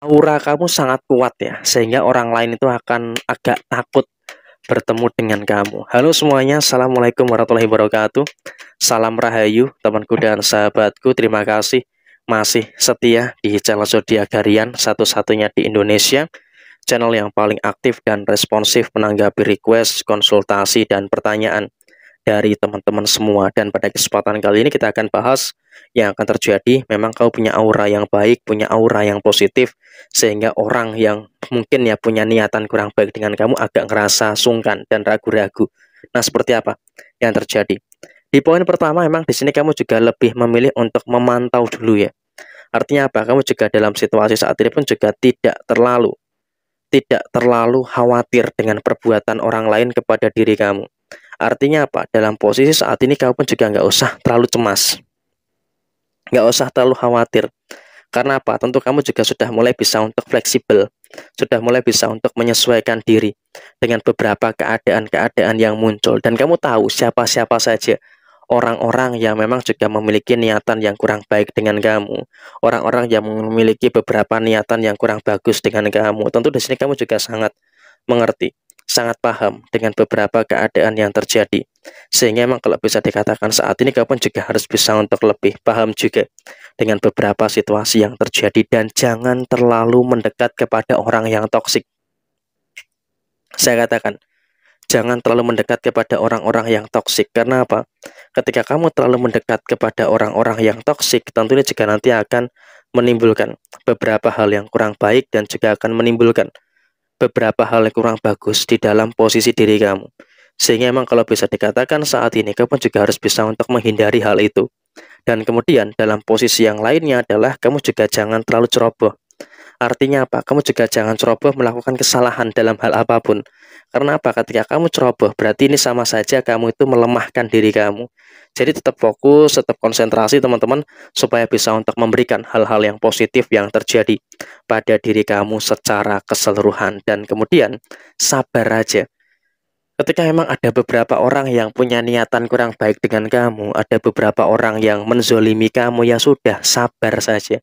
aura kamu sangat kuat ya, sehingga orang lain itu akan agak takut bertemu dengan kamu. Halo semuanya, Assalamualaikum warahmatullahi wabarakatuh. Salam Rahayu, temanku dan sahabatku. Terima kasih masih setia di channel Zodiak Garian satu-satunya di Indonesia. Channel yang paling aktif dan responsif menanggapi request, konsultasi, dan pertanyaan dari teman-teman semua. Dan pada kesempatan kali ini kita akan bahas yang akan terjadi. Memang kau punya aura yang baik, punya aura yang positif, sehingga orang yang mungkin ya punya niatan kurang baik dengan kamu agak ngerasa sungkan dan ragu-ragu. Nah, seperti apa yang terjadi? Di poin pertama, memang di sini kamu juga lebih memilih untuk memantau dulu ya. Artinya apa? Kamu juga dalam situasi saat ini pun juga tidak terlalu tidak terlalu khawatir dengan perbuatan orang lain kepada diri kamu Artinya apa? Dalam posisi saat ini kamu pun juga nggak usah terlalu cemas. Nggak usah terlalu khawatir. Karena apa? Tentu kamu juga sudah mulai bisa untuk fleksibel. Sudah mulai bisa untuk menyesuaikan diri dengan beberapa keadaan-keadaan yang muncul. Dan kamu tahu siapa-siapa saja orang-orang yang memang juga memiliki niatan yang kurang baik dengan kamu, orang-orang yang memiliki beberapa niatan yang kurang bagus dengan kamu. Tentu di sini kamu juga sangat mengerti sangat paham dengan beberapa keadaan yang terjadi. Sehingga memang kalau bisa dikatakan saat ini kapan juga harus bisa untuk lebih paham juga dengan beberapa situasi yang terjadi dan jangan terlalu mendekat kepada orang yang toksik. Saya katakan, jangan terlalu mendekat kepada orang-orang yang toksik. Karena apa? Ketika kamu terlalu mendekat kepada orang-orang yang toksik, tentunya juga nanti akan menimbulkan beberapa hal yang kurang baik dan juga akan menimbulkan beberapa hal yang kurang bagus di dalam posisi diri kamu. Sehingga memang kalau bisa dikatakan saat ini kamu juga harus bisa untuk menghindari hal itu. Dan kemudian dalam posisi yang lainnya adalah kamu juga jangan terlalu ceroboh. Artinya apa? Kamu juga jangan ceroboh melakukan kesalahan dalam hal apapun. Karena apa? Ketika kamu ceroboh, berarti ini sama saja kamu itu melemahkan diri kamu. Jadi tetap fokus, tetap konsentrasi teman-teman supaya bisa untuk memberikan hal-hal yang positif yang terjadi pada diri kamu secara keseluruhan dan kemudian sabar aja ketika memang ada beberapa orang yang punya niatan kurang baik dengan kamu, ada beberapa orang yang menzolimi kamu, ya sudah, sabar saja.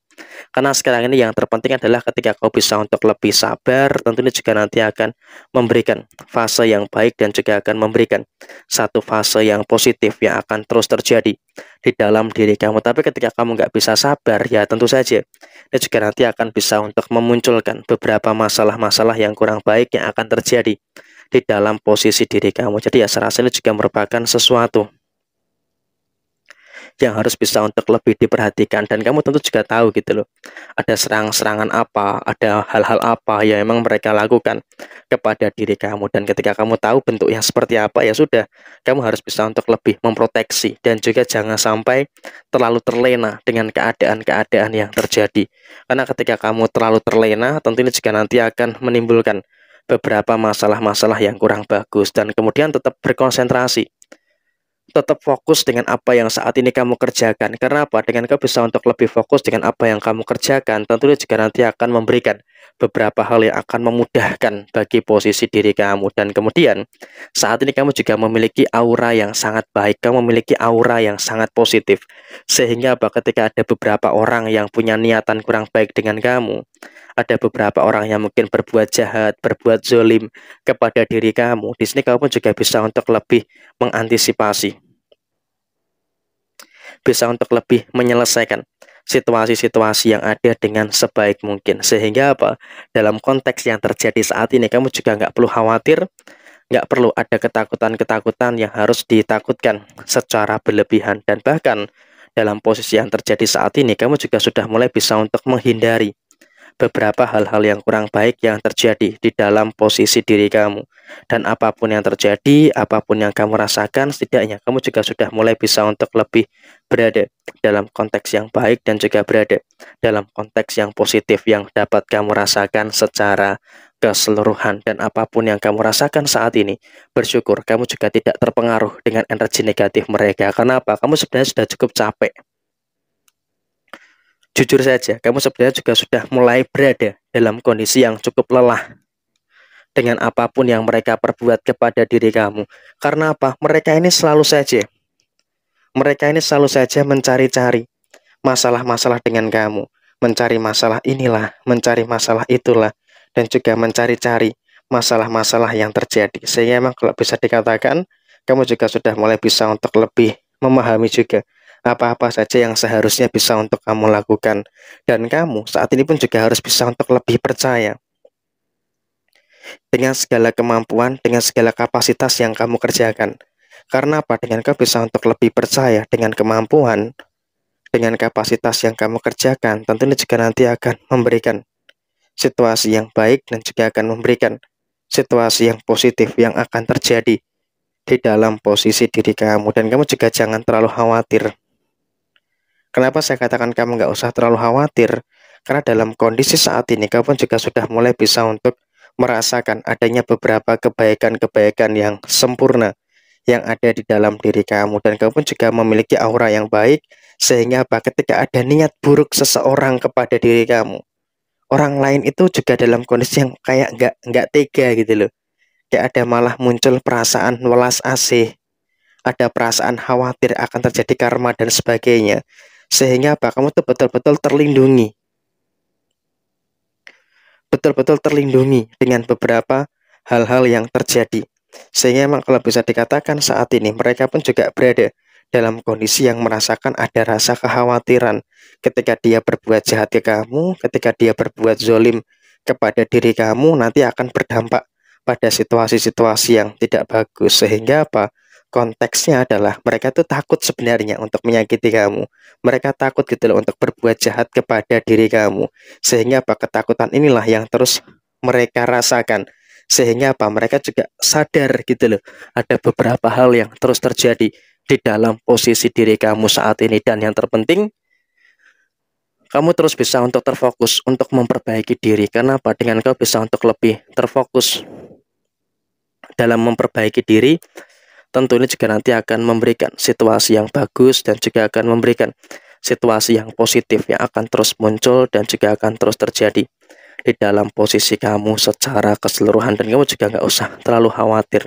Karena sekarang ini yang terpenting adalah ketika kau bisa untuk lebih sabar, tentu ini juga nanti akan memberikan fase yang baik dan juga akan memberikan satu fase yang positif yang akan terus terjadi di dalam diri kamu. Tapi ketika kamu nggak bisa sabar, ya tentu saja, ini juga nanti akan bisa untuk memunculkan beberapa masalah-masalah yang kurang baik yang akan terjadi di dalam posisi diri kamu. Jadi ya serasa ini juga merupakan sesuatu yang harus bisa untuk lebih diperhatikan dan kamu tentu juga tahu gitu loh ada serang serangan apa ada hal-hal apa yang memang mereka lakukan kepada diri kamu dan ketika kamu tahu bentuk yang seperti apa ya sudah kamu harus bisa untuk lebih memproteksi dan juga jangan sampai terlalu terlena dengan keadaan-keadaan yang terjadi karena ketika kamu terlalu terlena tentu ini juga nanti akan menimbulkan beberapa masalah-masalah yang kurang bagus dan kemudian tetap berkonsentrasi. Tetap fokus dengan apa yang saat ini kamu kerjakan. Karena apa? Dengan kau bisa untuk lebih fokus dengan apa yang kamu kerjakan, tentu juga nanti akan memberikan beberapa hal yang akan memudahkan bagi posisi diri kamu. Dan kemudian, saat ini kamu juga memiliki aura yang sangat baik, kamu memiliki aura yang sangat positif. Sehingga apa ketika ada beberapa orang yang punya niatan kurang baik dengan kamu, ada beberapa orang yang mungkin berbuat jahat, berbuat zolim kepada diri kamu, di sini kamu pun juga bisa untuk lebih mengantisipasi. Bisa untuk lebih menyelesaikan situasi-situasi yang ada dengan sebaik mungkin. Sehingga apa? Dalam konteks yang terjadi saat ini, kamu juga nggak perlu khawatir, nggak perlu ada ketakutan-ketakutan yang harus ditakutkan secara berlebihan. Dan bahkan dalam posisi yang terjadi saat ini, kamu juga sudah mulai bisa untuk menghindari beberapa hal-hal yang kurang baik yang terjadi di dalam posisi diri kamu. Dan apapun yang terjadi, apapun yang kamu rasakan, setidaknya kamu juga sudah mulai bisa untuk lebih berada dalam konteks yang baik dan juga berada dalam konteks yang positif yang dapat kamu rasakan secara keseluruhan dan apapun yang kamu rasakan saat ini bersyukur kamu juga tidak terpengaruh dengan energi negatif mereka kenapa kamu sebenarnya sudah cukup capek Jujur saja, kamu sebenarnya juga sudah mulai berada dalam kondisi yang cukup lelah dengan apapun yang mereka perbuat kepada diri kamu. Karena apa? Mereka ini selalu saja mereka ini selalu saja mencari-cari masalah-masalah dengan kamu, mencari masalah inilah, mencari masalah itulah, dan juga mencari-cari masalah-masalah yang terjadi. Sehingga memang kalau bisa dikatakan, kamu juga sudah mulai bisa untuk lebih memahami juga apa-apa saja yang seharusnya bisa untuk kamu lakukan. Dan kamu saat ini pun juga harus bisa untuk lebih percaya. Dengan segala kemampuan, dengan segala kapasitas yang kamu kerjakan. Karena apa? Dengan kamu bisa untuk lebih percaya dengan kemampuan, dengan kapasitas yang kamu kerjakan, tentunya juga nanti akan memberikan situasi yang baik dan juga akan memberikan situasi yang positif yang akan terjadi di dalam posisi diri kamu. Dan kamu juga jangan terlalu khawatir. Kenapa saya katakan kamu nggak usah terlalu khawatir? Karena dalam kondisi saat ini kamu juga sudah mulai bisa untuk merasakan adanya beberapa kebaikan-kebaikan yang sempurna yang ada di dalam diri kamu dan kamu pun juga memiliki aura yang baik sehingga apa ketika ada niat buruk seseorang kepada diri kamu orang lain itu juga dalam kondisi yang kayak nggak nggak tega gitu loh kayak ada malah muncul perasaan welas asih ada perasaan khawatir akan terjadi karma dan sebagainya sehingga apa? Kamu tuh betul-betul terlindungi. Betul-betul terlindungi dengan beberapa hal-hal yang terjadi. Sehingga memang kalau bisa dikatakan saat ini mereka pun juga berada dalam kondisi yang merasakan ada rasa kekhawatiran ketika dia berbuat jahat ke kamu, ketika dia berbuat zolim kepada diri kamu nanti akan berdampak pada situasi-situasi yang tidak bagus sehingga apa? konteksnya adalah mereka tuh takut sebenarnya untuk menyakiti kamu. Mereka takut gitu loh untuk berbuat jahat kepada diri kamu. Sehingga apa ketakutan inilah yang terus mereka rasakan. Sehingga apa mereka juga sadar gitu loh ada beberapa hal yang terus terjadi di dalam posisi diri kamu saat ini dan yang terpenting kamu terus bisa untuk terfokus untuk memperbaiki diri. Kenapa? Dengan kau bisa untuk lebih terfokus dalam memperbaiki diri, tentu ini juga nanti akan memberikan situasi yang bagus dan juga akan memberikan situasi yang positif yang akan terus muncul dan juga akan terus terjadi di dalam posisi kamu secara keseluruhan dan kamu juga nggak usah terlalu khawatir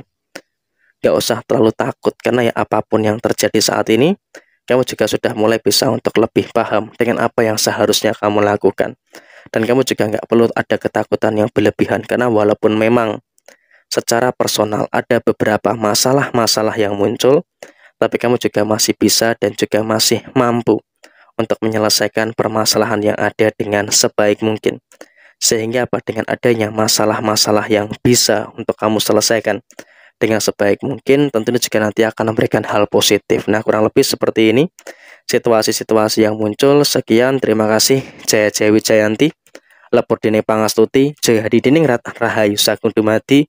nggak usah terlalu takut karena ya apapun yang terjadi saat ini kamu juga sudah mulai bisa untuk lebih paham dengan apa yang seharusnya kamu lakukan dan kamu juga nggak perlu ada ketakutan yang berlebihan karena walaupun memang secara personal ada beberapa masalah-masalah yang muncul, tapi kamu juga masih bisa dan juga masih mampu untuk menyelesaikan permasalahan yang ada dengan sebaik mungkin. Sehingga apa dengan adanya masalah-masalah yang bisa untuk kamu selesaikan dengan sebaik mungkin, tentunya juga nanti akan memberikan hal positif. Nah, kurang lebih seperti ini situasi-situasi yang muncul. Sekian, terima kasih. Jaya Jaya Wijayanti, Lepur Dini Pangastuti, Jaya Hadi Diningrat, Rahayu Sagung mati